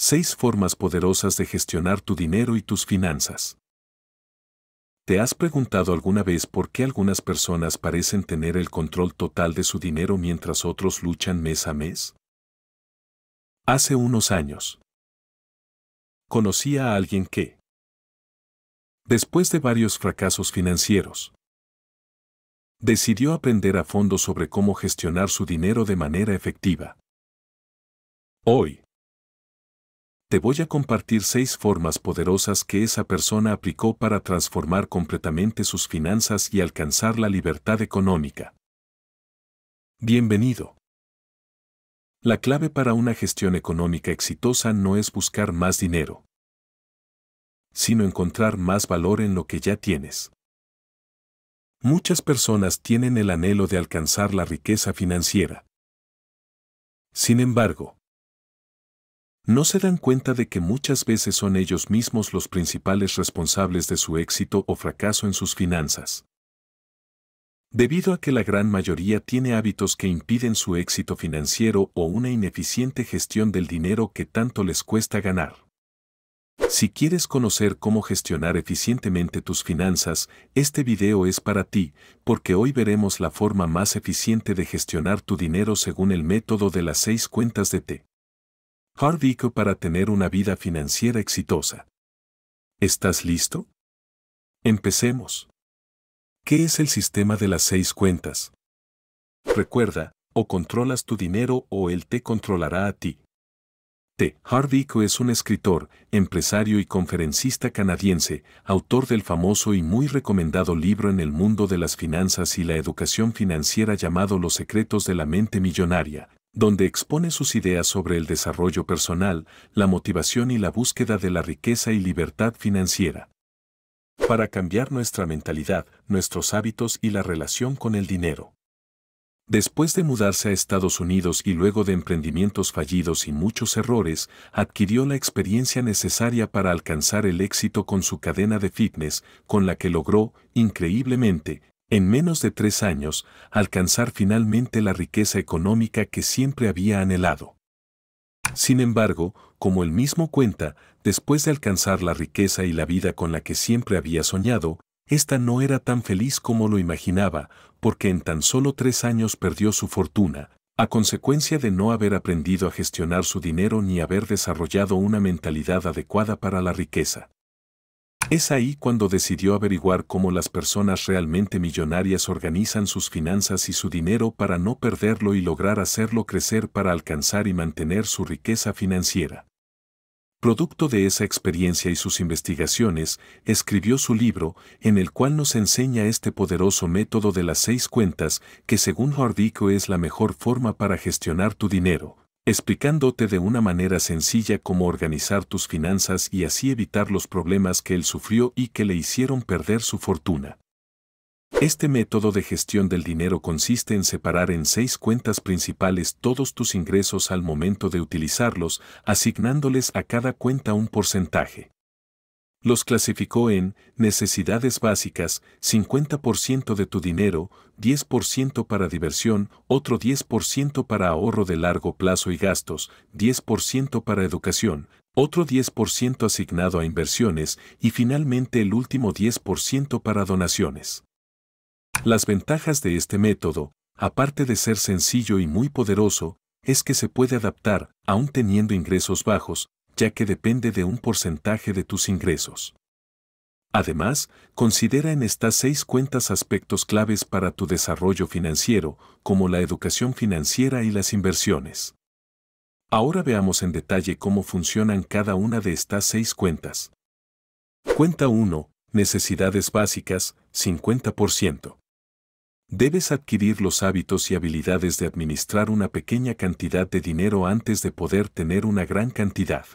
Seis formas poderosas de gestionar tu dinero y tus finanzas. ¿Te has preguntado alguna vez por qué algunas personas parecen tener el control total de su dinero mientras otros luchan mes a mes? Hace unos años, conocí a alguien que, después de varios fracasos financieros, decidió aprender a fondo sobre cómo gestionar su dinero de manera efectiva. Hoy, te voy a compartir seis formas poderosas que esa persona aplicó para transformar completamente sus finanzas y alcanzar la libertad económica. Bienvenido. La clave para una gestión económica exitosa no es buscar más dinero, sino encontrar más valor en lo que ya tienes. Muchas personas tienen el anhelo de alcanzar la riqueza financiera. Sin embargo, no se dan cuenta de que muchas veces son ellos mismos los principales responsables de su éxito o fracaso en sus finanzas. Debido a que la gran mayoría tiene hábitos que impiden su éxito financiero o una ineficiente gestión del dinero que tanto les cuesta ganar. Si quieres conocer cómo gestionar eficientemente tus finanzas, este video es para ti, porque hoy veremos la forma más eficiente de gestionar tu dinero según el método de las seis cuentas de T. Hard para tener una vida financiera exitosa. ¿Estás listo? Empecemos. ¿Qué es el sistema de las seis cuentas? Recuerda, o controlas tu dinero o él te controlará a ti. T. Hardico es un escritor, empresario y conferencista canadiense, autor del famoso y muy recomendado libro en el mundo de las finanzas y la educación financiera llamado Los secretos de la mente millonaria, donde expone sus ideas sobre el desarrollo personal, la motivación y la búsqueda de la riqueza y libertad financiera. Para cambiar nuestra mentalidad, nuestros hábitos y la relación con el dinero. Después de mudarse a Estados Unidos y luego de emprendimientos fallidos y muchos errores, adquirió la experiencia necesaria para alcanzar el éxito con su cadena de fitness, con la que logró, increíblemente, en menos de tres años, alcanzar finalmente la riqueza económica que siempre había anhelado. Sin embargo, como el mismo cuenta, después de alcanzar la riqueza y la vida con la que siempre había soñado, ésta no era tan feliz como lo imaginaba, porque en tan solo tres años perdió su fortuna, a consecuencia de no haber aprendido a gestionar su dinero ni haber desarrollado una mentalidad adecuada para la riqueza. Es ahí cuando decidió averiguar cómo las personas realmente millonarias organizan sus finanzas y su dinero para no perderlo y lograr hacerlo crecer para alcanzar y mantener su riqueza financiera. Producto de esa experiencia y sus investigaciones, escribió su libro, en el cual nos enseña este poderoso método de las seis cuentas, que según Jordico es la mejor forma para gestionar tu dinero, explicándote de una manera sencilla cómo organizar tus finanzas y así evitar los problemas que él sufrió y que le hicieron perder su fortuna. Este método de gestión del dinero consiste en separar en seis cuentas principales todos tus ingresos al momento de utilizarlos, asignándoles a cada cuenta un porcentaje. Los clasificó en necesidades básicas, 50% de tu dinero, 10% para diversión, otro 10% para ahorro de largo plazo y gastos, 10% para educación, otro 10% asignado a inversiones y finalmente el último 10% para donaciones. Las ventajas de este método, aparte de ser sencillo y muy poderoso, es que se puede adaptar, aún teniendo ingresos bajos, ya que depende de un porcentaje de tus ingresos. Además, considera en estas seis cuentas aspectos claves para tu desarrollo financiero, como la educación financiera y las inversiones. Ahora veamos en detalle cómo funcionan cada una de estas seis cuentas. Cuenta 1. Necesidades básicas, 50%. Debes adquirir los hábitos y habilidades de administrar una pequeña cantidad de dinero antes de poder tener una gran cantidad.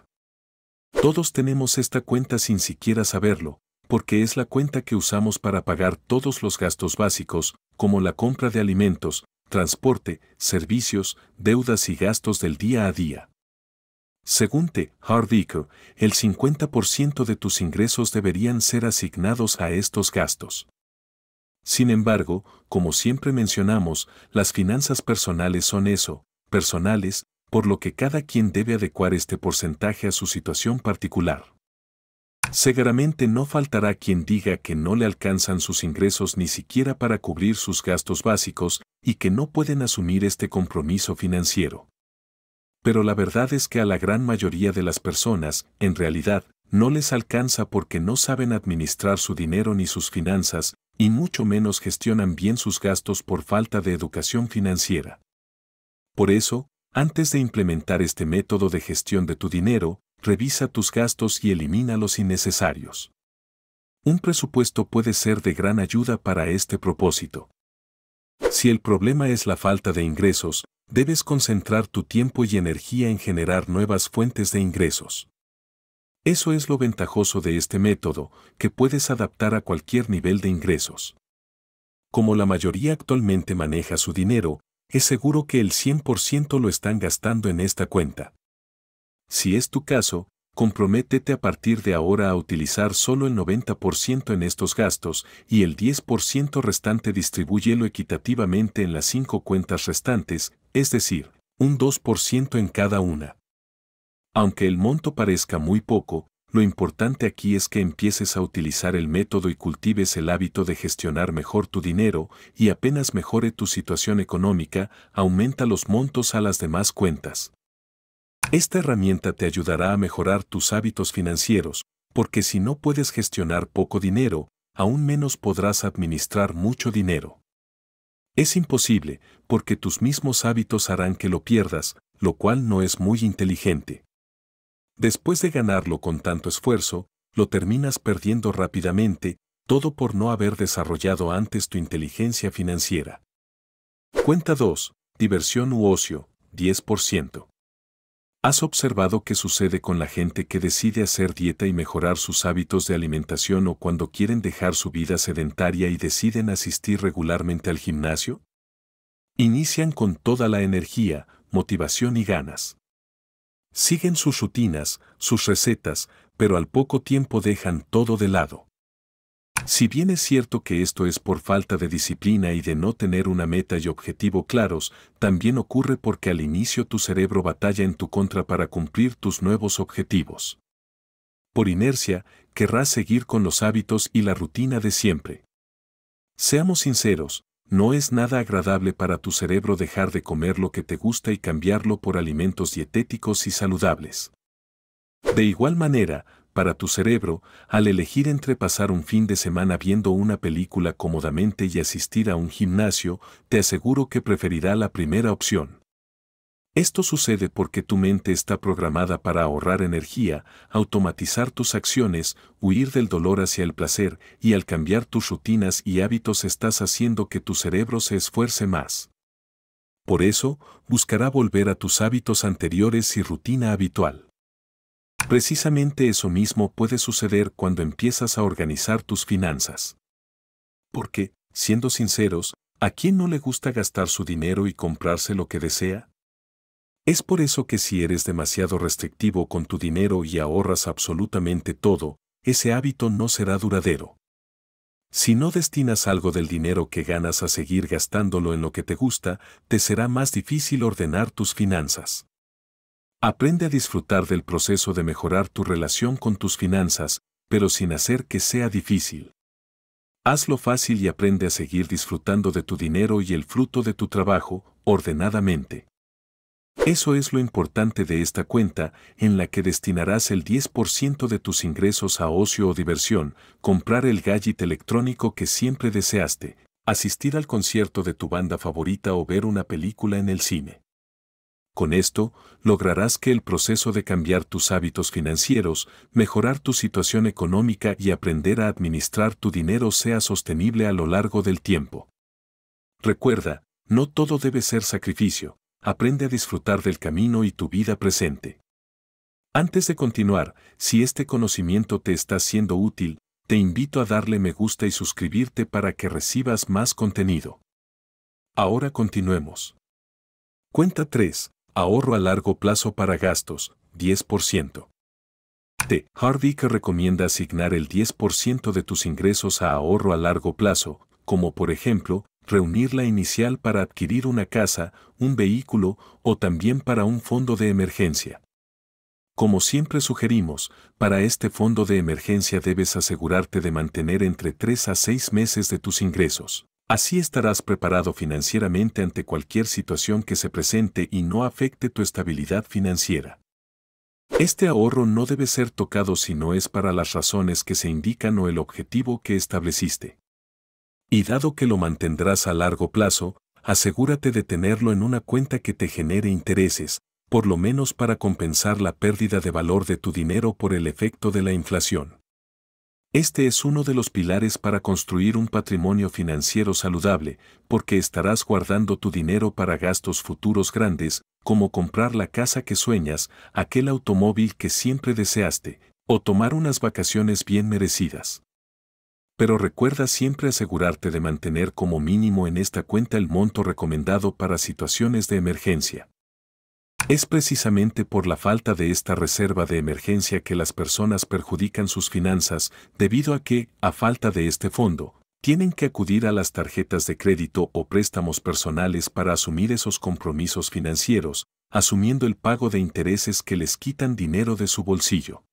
Todos tenemos esta cuenta sin siquiera saberlo, porque es la cuenta que usamos para pagar todos los gastos básicos, como la compra de alimentos, transporte, servicios, deudas y gastos del día a día. Según T. el 50% de tus ingresos deberían ser asignados a estos gastos. Sin embargo, como siempre mencionamos, las finanzas personales son eso, personales, por lo que cada quien debe adecuar este porcentaje a su situación particular. Seguramente no faltará quien diga que no le alcanzan sus ingresos ni siquiera para cubrir sus gastos básicos y que no pueden asumir este compromiso financiero. Pero la verdad es que a la gran mayoría de las personas, en realidad, no les alcanza porque no saben administrar su dinero ni sus finanzas, y mucho menos gestionan bien sus gastos por falta de educación financiera. Por eso, antes de implementar este método de gestión de tu dinero, revisa tus gastos y elimina los innecesarios. Un presupuesto puede ser de gran ayuda para este propósito. Si el problema es la falta de ingresos, debes concentrar tu tiempo y energía en generar nuevas fuentes de ingresos. Eso es lo ventajoso de este método, que puedes adaptar a cualquier nivel de ingresos. Como la mayoría actualmente maneja su dinero, es seguro que el 100% lo están gastando en esta cuenta. Si es tu caso, comprométete a partir de ahora a utilizar solo el 90% en estos gastos y el 10% restante distribúyelo equitativamente en las cinco cuentas restantes, es decir, un 2% en cada una. Aunque el monto parezca muy poco, lo importante aquí es que empieces a utilizar el método y cultives el hábito de gestionar mejor tu dinero y apenas mejore tu situación económica, aumenta los montos a las demás cuentas. Esta herramienta te ayudará a mejorar tus hábitos financieros, porque si no puedes gestionar poco dinero, aún menos podrás administrar mucho dinero. Es imposible, porque tus mismos hábitos harán que lo pierdas, lo cual no es muy inteligente. Después de ganarlo con tanto esfuerzo, lo terminas perdiendo rápidamente, todo por no haber desarrollado antes tu inteligencia financiera. Cuenta 2. Diversión u ocio, 10%. ¿Has observado qué sucede con la gente que decide hacer dieta y mejorar sus hábitos de alimentación o cuando quieren dejar su vida sedentaria y deciden asistir regularmente al gimnasio? Inician con toda la energía, motivación y ganas. Siguen sus rutinas, sus recetas, pero al poco tiempo dejan todo de lado. Si bien es cierto que esto es por falta de disciplina y de no tener una meta y objetivo claros, también ocurre porque al inicio tu cerebro batalla en tu contra para cumplir tus nuevos objetivos. Por inercia, querrás seguir con los hábitos y la rutina de siempre. Seamos sinceros, no es nada agradable para tu cerebro dejar de comer lo que te gusta y cambiarlo por alimentos dietéticos y saludables. De igual manera, para tu cerebro, al elegir entre pasar un fin de semana viendo una película cómodamente y asistir a un gimnasio, te aseguro que preferirá la primera opción. Esto sucede porque tu mente está programada para ahorrar energía, automatizar tus acciones, huir del dolor hacia el placer y al cambiar tus rutinas y hábitos estás haciendo que tu cerebro se esfuerce más. Por eso, buscará volver a tus hábitos anteriores y rutina habitual. Precisamente eso mismo puede suceder cuando empiezas a organizar tus finanzas. Porque, siendo sinceros, ¿a quién no le gusta gastar su dinero y comprarse lo que desea? Es por eso que si eres demasiado restrictivo con tu dinero y ahorras absolutamente todo, ese hábito no será duradero. Si no destinas algo del dinero que ganas a seguir gastándolo en lo que te gusta, te será más difícil ordenar tus finanzas. Aprende a disfrutar del proceso de mejorar tu relación con tus finanzas, pero sin hacer que sea difícil. Hazlo fácil y aprende a seguir disfrutando de tu dinero y el fruto de tu trabajo, ordenadamente. Eso es lo importante de esta cuenta, en la que destinarás el 10% de tus ingresos a ocio o diversión, comprar el gadget electrónico que siempre deseaste, asistir al concierto de tu banda favorita o ver una película en el cine. Con esto, lograrás que el proceso de cambiar tus hábitos financieros, mejorar tu situación económica y aprender a administrar tu dinero sea sostenible a lo largo del tiempo. Recuerda, no todo debe ser sacrificio, aprende a disfrutar del camino y tu vida presente. Antes de continuar, si este conocimiento te está siendo útil, te invito a darle me gusta y suscribirte para que recibas más contenido. Ahora continuemos. Cuenta 3. Ahorro a largo plazo para gastos, 10%. T. Hardy que recomienda asignar el 10% de tus ingresos a ahorro a largo plazo, como por ejemplo, reunir la inicial para adquirir una casa, un vehículo o también para un fondo de emergencia. Como siempre sugerimos, para este fondo de emergencia debes asegurarte de mantener entre tres a seis meses de tus ingresos. Así estarás preparado financieramente ante cualquier situación que se presente y no afecte tu estabilidad financiera. Este ahorro no debe ser tocado si no es para las razones que se indican o el objetivo que estableciste. Y dado que lo mantendrás a largo plazo, asegúrate de tenerlo en una cuenta que te genere intereses, por lo menos para compensar la pérdida de valor de tu dinero por el efecto de la inflación. Este es uno de los pilares para construir un patrimonio financiero saludable, porque estarás guardando tu dinero para gastos futuros grandes, como comprar la casa que sueñas, aquel automóvil que siempre deseaste, o tomar unas vacaciones bien merecidas pero recuerda siempre asegurarte de mantener como mínimo en esta cuenta el monto recomendado para situaciones de emergencia. Es precisamente por la falta de esta reserva de emergencia que las personas perjudican sus finanzas debido a que, a falta de este fondo, tienen que acudir a las tarjetas de crédito o préstamos personales para asumir esos compromisos financieros, asumiendo el pago de intereses que les quitan dinero de su bolsillo.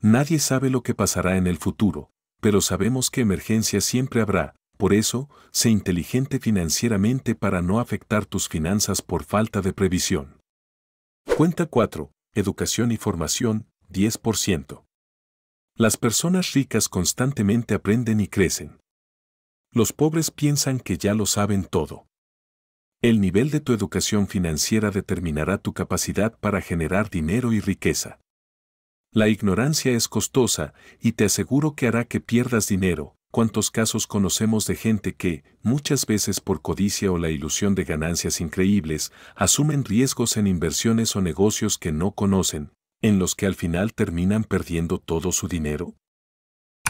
Nadie sabe lo que pasará en el futuro, pero sabemos que emergencias siempre habrá, por eso, sé inteligente financieramente para no afectar tus finanzas por falta de previsión. Cuenta 4. Educación y formación, 10%. Las personas ricas constantemente aprenden y crecen. Los pobres piensan que ya lo saben todo. El nivel de tu educación financiera determinará tu capacidad para generar dinero y riqueza. La ignorancia es costosa y te aseguro que hará que pierdas dinero. ¿Cuántos casos conocemos de gente que, muchas veces por codicia o la ilusión de ganancias increíbles, asumen riesgos en inversiones o negocios que no conocen, en los que al final terminan perdiendo todo su dinero?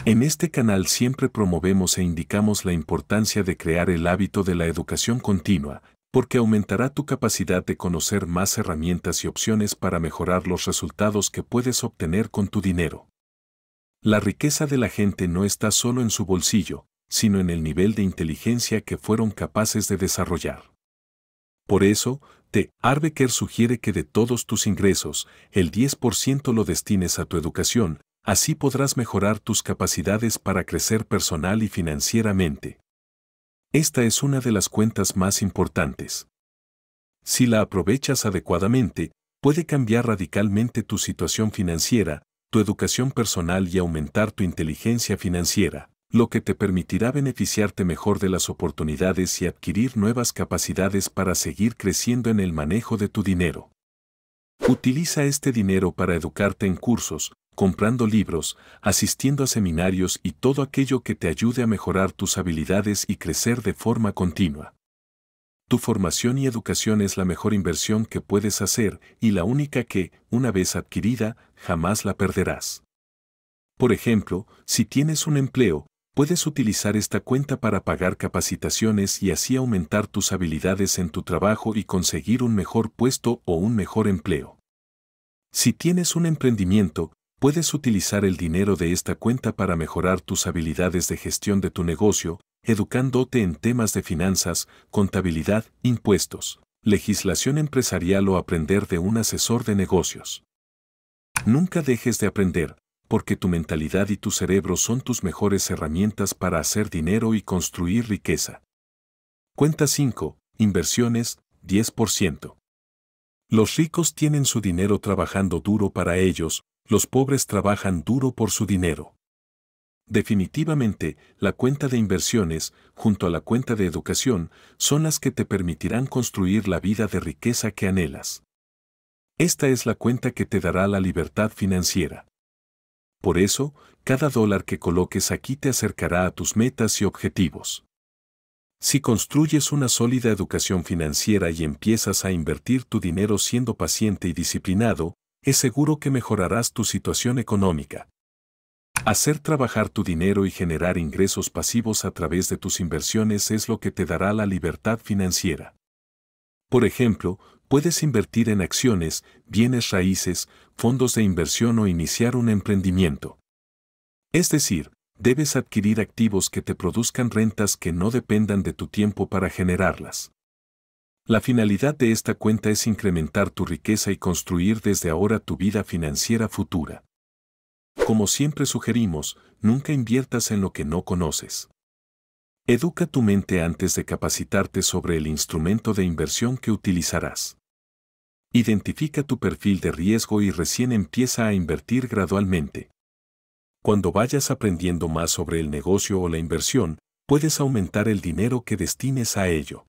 En este canal siempre promovemos e indicamos la importancia de crear el hábito de la educación continua, porque aumentará tu capacidad de conocer más herramientas y opciones para mejorar los resultados que puedes obtener con tu dinero. La riqueza de la gente no está solo en su bolsillo, sino en el nivel de inteligencia que fueron capaces de desarrollar. Por eso, T. Arbecker sugiere que de todos tus ingresos, el 10% lo destines a tu educación, así podrás mejorar tus capacidades para crecer personal y financieramente. Esta es una de las cuentas más importantes. Si la aprovechas adecuadamente, puede cambiar radicalmente tu situación financiera, tu educación personal y aumentar tu inteligencia financiera, lo que te permitirá beneficiarte mejor de las oportunidades y adquirir nuevas capacidades para seguir creciendo en el manejo de tu dinero. Utiliza este dinero para educarte en cursos, comprando libros, asistiendo a seminarios y todo aquello que te ayude a mejorar tus habilidades y crecer de forma continua. Tu formación y educación es la mejor inversión que puedes hacer y la única que, una vez adquirida, jamás la perderás. Por ejemplo, si tienes un empleo, puedes utilizar esta cuenta para pagar capacitaciones y así aumentar tus habilidades en tu trabajo y conseguir un mejor puesto o un mejor empleo. Si tienes un emprendimiento, puedes utilizar el dinero de esta cuenta para mejorar tus habilidades de gestión de tu negocio, educándote en temas de finanzas, contabilidad, impuestos, legislación empresarial o aprender de un asesor de negocios. Nunca dejes de aprender, porque tu mentalidad y tu cerebro son tus mejores herramientas para hacer dinero y construir riqueza. Cuenta 5. Inversiones, 10%. Los ricos tienen su dinero trabajando duro para ellos, los pobres trabajan duro por su dinero. Definitivamente, la cuenta de inversiones, junto a la cuenta de educación, son las que te permitirán construir la vida de riqueza que anhelas. Esta es la cuenta que te dará la libertad financiera. Por eso, cada dólar que coloques aquí te acercará a tus metas y objetivos. Si construyes una sólida educación financiera y empiezas a invertir tu dinero siendo paciente y disciplinado, es seguro que mejorarás tu situación económica. Hacer trabajar tu dinero y generar ingresos pasivos a través de tus inversiones es lo que te dará la libertad financiera. Por ejemplo, puedes invertir en acciones, bienes raíces, fondos de inversión o iniciar un emprendimiento. Es decir, debes adquirir activos que te produzcan rentas que no dependan de tu tiempo para generarlas. La finalidad de esta cuenta es incrementar tu riqueza y construir desde ahora tu vida financiera futura. Como siempre sugerimos, nunca inviertas en lo que no conoces. Educa tu mente antes de capacitarte sobre el instrumento de inversión que utilizarás. Identifica tu perfil de riesgo y recién empieza a invertir gradualmente. Cuando vayas aprendiendo más sobre el negocio o la inversión, puedes aumentar el dinero que destines a ello.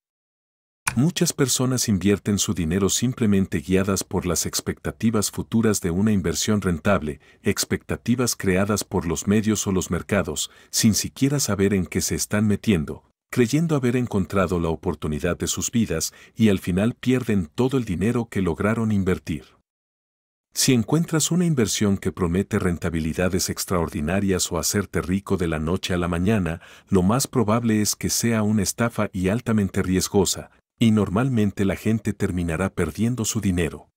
Muchas personas invierten su dinero simplemente guiadas por las expectativas futuras de una inversión rentable, expectativas creadas por los medios o los mercados, sin siquiera saber en qué se están metiendo, creyendo haber encontrado la oportunidad de sus vidas y al final pierden todo el dinero que lograron invertir. Si encuentras una inversión que promete rentabilidades extraordinarias o hacerte rico de la noche a la mañana, lo más probable es que sea una estafa y altamente riesgosa, y normalmente la gente terminará perdiendo su dinero.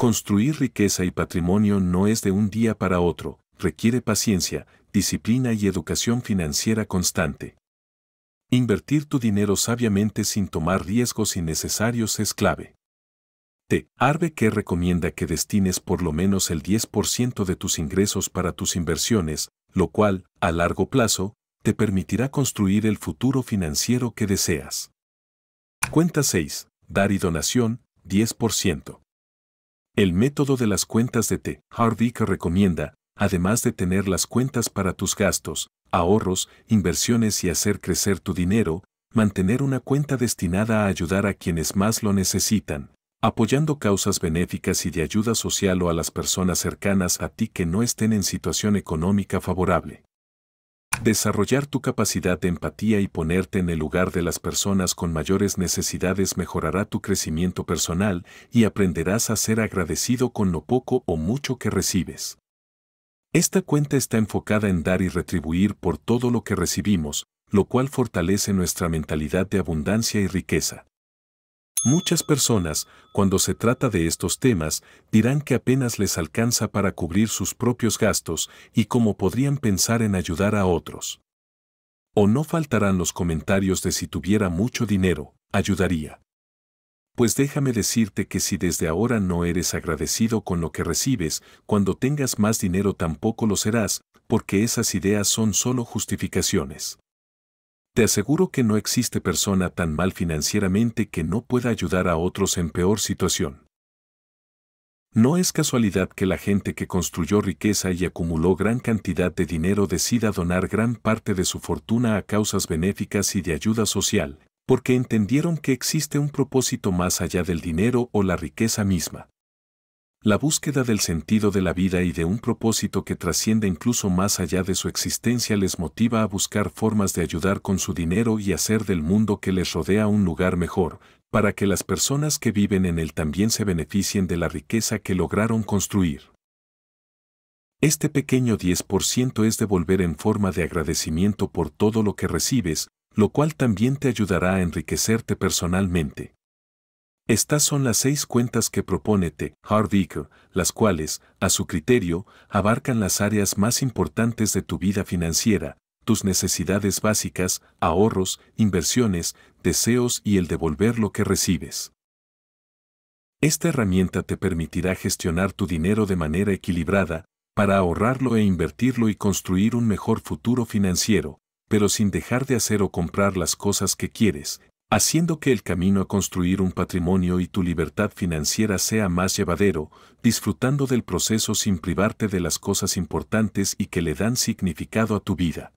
Construir riqueza y patrimonio no es de un día para otro, requiere paciencia, disciplina y educación financiera constante. Invertir tu dinero sabiamente sin tomar riesgos innecesarios es clave. T. Arbe que recomienda que destines por lo menos el 10% de tus ingresos para tus inversiones, lo cual, a largo plazo, te permitirá construir el futuro financiero que deseas. Cuenta 6. Dar y donación, 10%. El método de las cuentas de T. Harvey recomienda, además de tener las cuentas para tus gastos, ahorros, inversiones y hacer crecer tu dinero, mantener una cuenta destinada a ayudar a quienes más lo necesitan, apoyando causas benéficas y de ayuda social o a las personas cercanas a ti que no estén en situación económica favorable. Desarrollar tu capacidad de empatía y ponerte en el lugar de las personas con mayores necesidades mejorará tu crecimiento personal y aprenderás a ser agradecido con lo poco o mucho que recibes. Esta cuenta está enfocada en dar y retribuir por todo lo que recibimos, lo cual fortalece nuestra mentalidad de abundancia y riqueza. Muchas personas, cuando se trata de estos temas, dirán que apenas les alcanza para cubrir sus propios gastos y cómo podrían pensar en ayudar a otros. O no faltarán los comentarios de si tuviera mucho dinero, ayudaría. Pues déjame decirte que si desde ahora no eres agradecido con lo que recibes, cuando tengas más dinero tampoco lo serás, porque esas ideas son solo justificaciones. Te aseguro que no existe persona tan mal financieramente que no pueda ayudar a otros en peor situación. No es casualidad que la gente que construyó riqueza y acumuló gran cantidad de dinero decida donar gran parte de su fortuna a causas benéficas y de ayuda social, porque entendieron que existe un propósito más allá del dinero o la riqueza misma la búsqueda del sentido de la vida y de un propósito que trascienda incluso más allá de su existencia les motiva a buscar formas de ayudar con su dinero y hacer del mundo que les rodea un lugar mejor, para que las personas que viven en él también se beneficien de la riqueza que lograron construir. Este pequeño 10% es devolver en forma de agradecimiento por todo lo que recibes, lo cual también te ayudará a enriquecerte personalmente. Estas son las seis cuentas que propone hard, las cuales, a su criterio, abarcan las áreas más importantes de tu vida financiera, tus necesidades básicas, ahorros, inversiones, deseos y el devolver lo que recibes. Esta herramienta te permitirá gestionar tu dinero de manera equilibrada, para ahorrarlo e invertirlo y construir un mejor futuro financiero, pero sin dejar de hacer o comprar las cosas que quieres, haciendo que el camino a construir un patrimonio y tu libertad financiera sea más llevadero, disfrutando del proceso sin privarte de las cosas importantes y que le dan significado a tu vida.